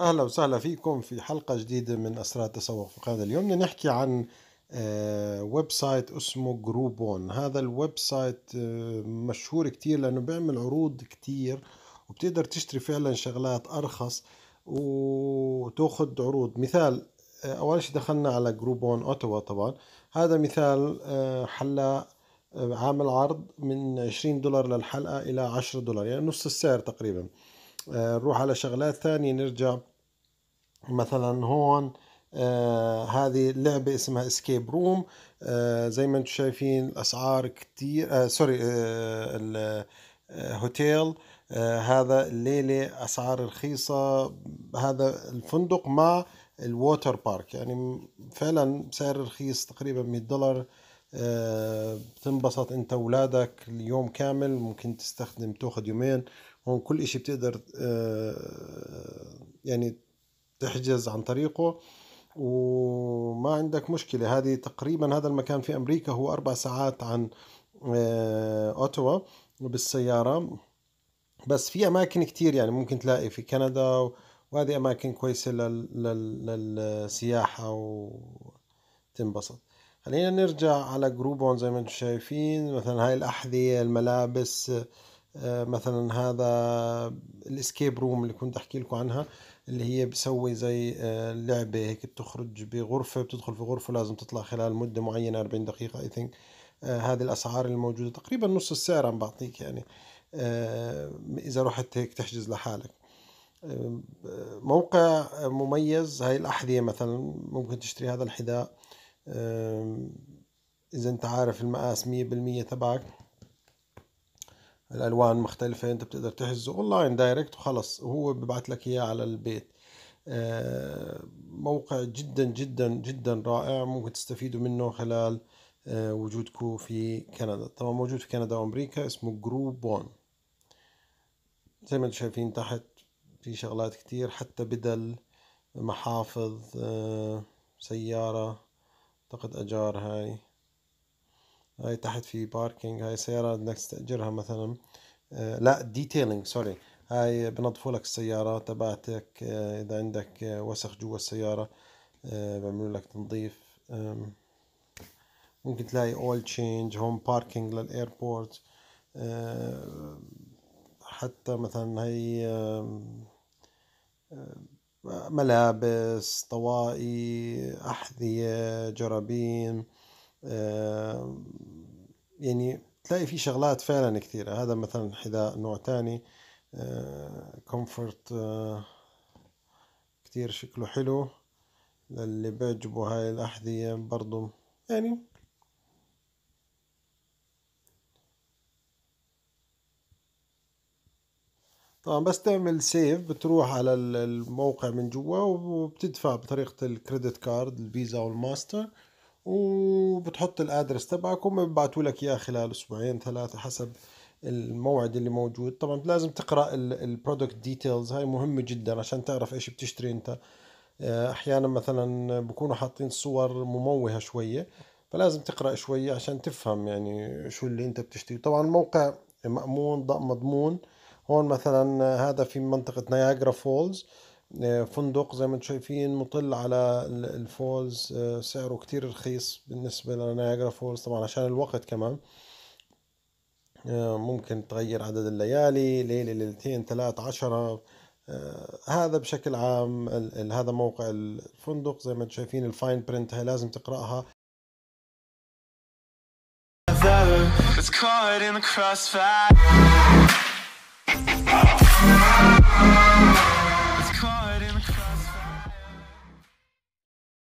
أهلا وسهلا فيكم في حلقة جديدة من أسرار التسوق في هذا اليوم بدنا نحكي عن آه، ويب سايت اسمه جروبون هذا الويب سايت آه، مشهور كتير لأنه بيعمل عروض كتير وبتقدر تشتري فعلا شغلات أرخص وتاخذ عروض مثال آه، أول شيء دخلنا على جروبون أوتوا طبعا هذا مثال حلاق عامل عرض من 20 دولار للحلقة إلى 10 دولار يعني نص السعر تقريبا نروح على شغلات ثانية نرجع مثلا هون آه هذه لعبة اسمها اسكيب روم آه زي ما انتم شايفين الاسعار كتير آه سوري آه الهوتيل آه،, آه هذا الليلة اسعار رخيصة هذا الفندق مع الووتر بارك يعني فعلا سعر رخيص تقريبا 100 دولار آه بتنبسط انت ولادك اليوم كامل ممكن تستخدم تاخذ يومين هون كل اشي بتقدر آه يعني تحجز عن طريقه وما عندك مشكلة هذه تقريبا هذا المكان في أمريكا هو أربع ساعات عن آه، أوتوا بالسيارة بس في أماكن كتير يعني ممكن تلاقي في كندا وهذه أماكن كويسة للسياحة وتنبسط خلينا نرجع على جروبون زي ما انتم شايفين مثلا هاي الأحذية الملابس آه، مثلا هذا الاسكيب روم اللي كنت احكي لكم عنها اللي هي بسوي زي آه، لعبة هيك بتخرج بغرفة بتدخل في غرفة لازم تطلع خلال مدة معينة 40 دقيقة اي آه، ثينك هذه الاسعار الموجودة تقريبا نص السعر عم بعطيك يعني اذا رحت هيك تحجز لحالك موقع مميز هاي الأحذية مثلا ممكن تشتري هذا الحذاء إذا أنت عارف المقاس مية بالمية تبعك الالوان مختلفه انت بتقدر تحجزه اونلاين دايركت وخلص وهو ببعث لك اياه على البيت آه، موقع جدا جدا جدا رائع ممكن تستفيدوا منه خلال آه، وجودكم في كندا طبعا موجود في كندا وامريكا اسمه جروبون زي ما انتم شايفين تحت في شغلات كتير حتى بدل محافظ آه، سيارة أعتقد أجار هاي هاي تحت في باركينج هاي سيارة بدك تستأجرها مثلا آه، لا ديتيلينج سوري هاي بنظفوا لك السيارة تبعتك آه، إذا عندك آه، وسخ جوا السيارة آه بيعملوا لك تنظيف ممكن تلاقي اول تشينج هوم باركينج للايربورت حتى مثلا هي ملابس طوائي أحذية جرابين آه، يعني تلاقي في شغلات فعلا كثيرة هذا مثلا حذاء نوع تاني كومفورت آه، آه، كتير شكله حلو للي بيعجبوا هاي الأحذية برضو يعني طبعا بس تعمل سيف بتروح على الموقع من جوا وبتدفع بطريقة الكريدت كارد الفيزا والماستر وبتحط الادرس تبعك وهم ببعثوا لك اياه خلال اسبوعين ثلاثه حسب الموعد اللي موجود طبعا لازم تقرا البرودكت ديتيلز هاي مهمه جدا عشان تعرف ايش بتشتري انت آه، احيانا مثلا بكونوا حاطين صور مموهه شويه فلازم تقرا شويه عشان تفهم يعني شو اللي انت بتشتري طبعا الموقع مامون مضمون هون مثلا آه، هذا في منطقه نياجرا فولز فندق زي ما انتم شايفين مطل على الفولز آه، سعره كتير رخيص بالنسبة لنياجرا فولز طبعا عشان الوقت كمان آه، ممكن تغير عدد الليالي ليلة ليلتين ثلاث عشرة آه، هذا بشكل عام هذا موقع الفندق زي ما انتم شايفين الفاين برنت هاي لازم تقرأها It's caught in the crossfire